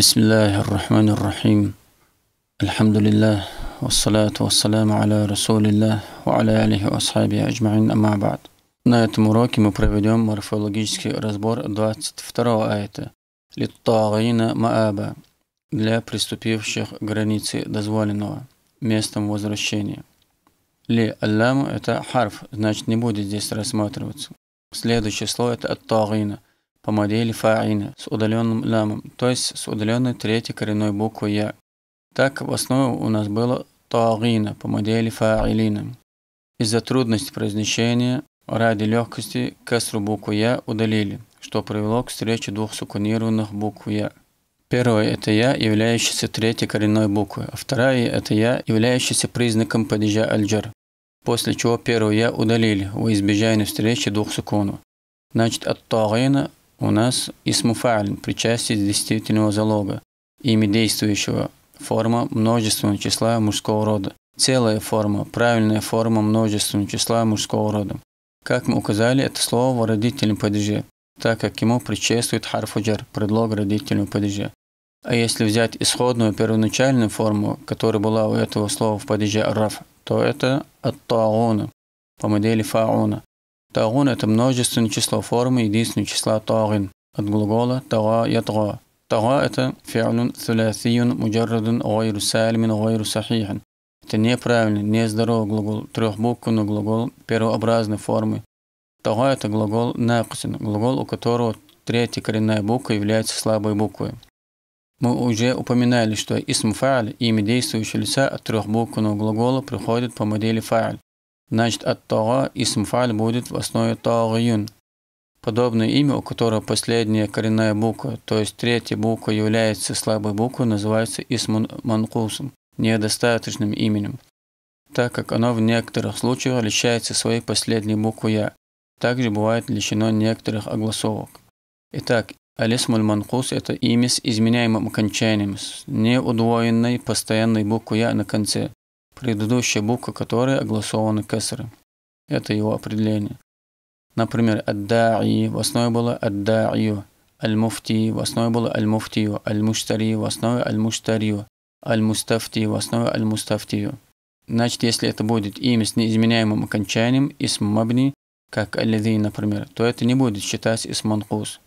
بسم الله الرحمن الرحيم الحمد لله والصلاة والسلام على رسول الله وعلى آله وأصحابه أجمعين أما بعد На этом уроке мы проведем морфологический разбор 22 аята «Литтагина Мааба» для приступивших к границе дозволенного, местом возвращения. Ли алламу» — это харф, значит не будет здесь рассматриваться. Следующее слово – это «Аттагина», по модели фа'ина с удаленным лямом, то есть с удаленной третьей коренной буквой я. Так в основе у нас было тагина по модели фа'илина. Из-за трудности произношения ради легкости кесру буквы я удалили, что привело к встрече двух сукунированных букв я. Первое – это «я», являющийся третьей коренной буквой, а вторая – это «я», являющийся признаком падежа альджар. после чего первое «я» удалили, во избежание встречи двух суконов. Значит, от тагина у нас исмуфаль, причастие действительного залога, имя действующего, форма множественного числа мужского рода, целая форма, правильная форма множественного числа мужского рода. Как мы указали, это слово в родительном падеже, так как ему предшествует харфуджар, предлог родительного падежа. А если взять исходную первоначальную форму, которая была у этого слова в падеже раф, то это от тауна, по модели фауна, Таун это множественное число формы единственного числа таун. От глагола тага ятга. Тага – это фи'лун thulasiyun муджаррадун гайру салимин гайру сахихин. Это неправильный, нездоровый глагол, трехбуквенный глагол первообразной формы. Тага – это глагол накусин, глагол, у которого третья коренная буква является слабой буквой. Мы уже упоминали, что исм фа'ль, имя действующего лица от трехбуквенного глагола приходит по модели фа'ль. Значит, от тага исм фаль будет в основе тагиюн. Подобное имя, у которого последняя коренная буква, то есть третья буква является слабой буквой, называется исмун манкусом, недостаточным именем, так как оно в некоторых случаях лишается своей последней буквы «я». Также бывает лишено некоторых огласовок. Итак, алисмуль манкус – это имя с изменяемым окончанием, с неудвоенной постоянной буквой «я» на конце предыдущая буква которой огласована кесарем. Это его определение. Например, «Адда'и» в основе было «Аддa'ю», «Аль-Муфти» в основе было «Аль-Муфтию», «Аль-Муштари» в основе «Аль-Муштарию», «Аль-Мустафти» в основе «Аль-Мустафтию». Значит, если это будет имя с неизменяемым окончанием, исм мабни, как аль например, то это не будет считаться исм манкус.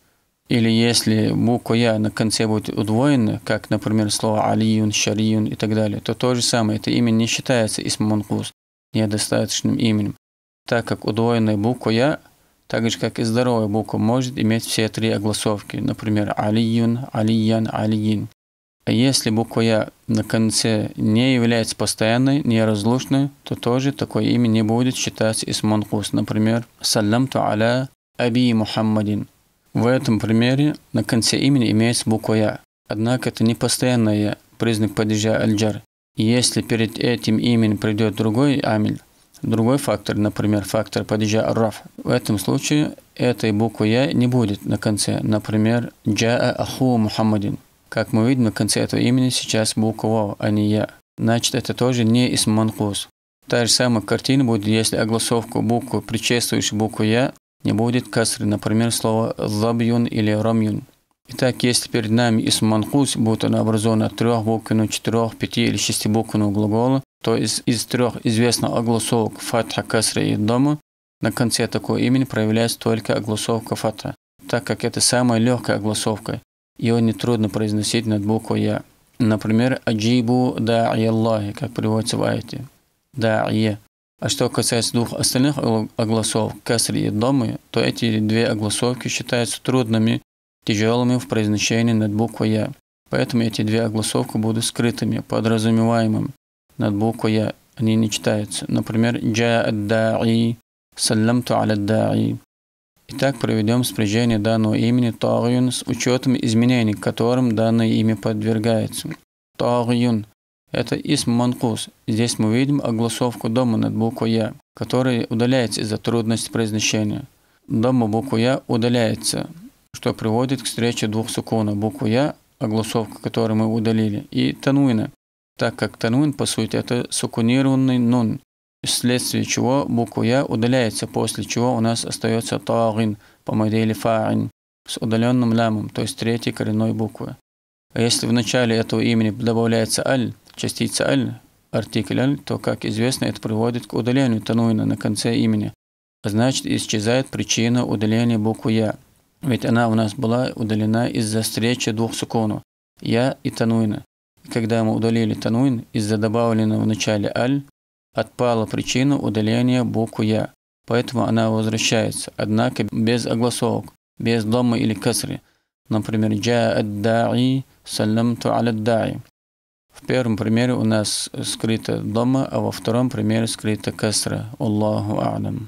Или если буква «я» на конце будет удвоена, как, например, слово «алиюн», «шариюн» и так далее, то то же самое, это имя не считается исмамункус, недостаточным именем, так как удвоенная буква «я», так же, как и здоровая буква, может иметь все три огласовки, например, «алиюн», «алиян», «алиин». А если буква «я» на конце не является постоянной, неразлучной, то тоже такое имя не будет считаться исманкус. Например, «саллямту аля аби Мухаммадин». В этом примере на конце имени имеется буква «я». Однако это не постоянный признак падежа альджар. Если перед этим именем придет другой амиль, другой фактор, например, фактор падежа раф, в этом случае этой буквы «я» не будет на конце. Например, «джаа аху мухаммадин». Как мы видим, на конце этого имени сейчас буква о, а не «я». Значит, это тоже не исманкус. Та же самая картина будет, если огласовку буквы предшествующей букву «я» не будет касры, например, слово «забьюн» или «рамьюн». Итак, если перед нами исм манкус, будь он образован от трех буквенных, четырех, пяти или шести буквенных глагола, то из, из трех известных огласовок фатха, касра и дома на конце такого имени проявляется только огласовка фатха, так как это самая легкая огласовка, ее нетрудно произносить над буквой «я». Например, «Аджибу да Аллахи», как приводится в аяте. «Да -я». А что касается двух остальных огласов, кесри и дамы, то эти две огласовки считаются трудными, тяжелыми в произношении над буквой «я». Поэтому эти две огласовки будут скрытыми, подразумеваемым Над буквой «я» они не читаются. Например, «джа ад-да'и», «саллямту аля да'и». Итак, проведем спряжение данного имени Тагьюн с учетом изменений, которым данное имя подвергается. Тагьюн это исм манкус. Здесь мы видим огласовку дома над буквой «я», который удаляется из-за трудности произношения. Дома буквы «я» удаляется, что приводит к встрече двух суконов Букву «я», огласовку которой мы удалили, и тануина, так как тануин, по сути, это суконированный нун, вследствие чего буква «я» удаляется, после чего у нас остается тагин по модели фа'ин с удаленным лямом, то есть третьей коренной буквы. А если в начале этого имени добавляется «аль», частица «аль», артикль «аль», то, как известно, это приводит к удалению тануина на конце имени. Значит, исчезает причина удаления буквы «я». Ведь она у нас была удалена из-за встречи двух суконов – «я» и «тануина». когда мы удалили «тануин» из-за добавленного в начале «аль», отпала причина удаления буквы «я». Поэтому она возвращается, однако без огласовок, без дома или касри. Например, «джа ад-да'и салямту аля даи в первом примере у нас скрыто дома, а во втором примере скрыто кесра. Аллаху Аллаху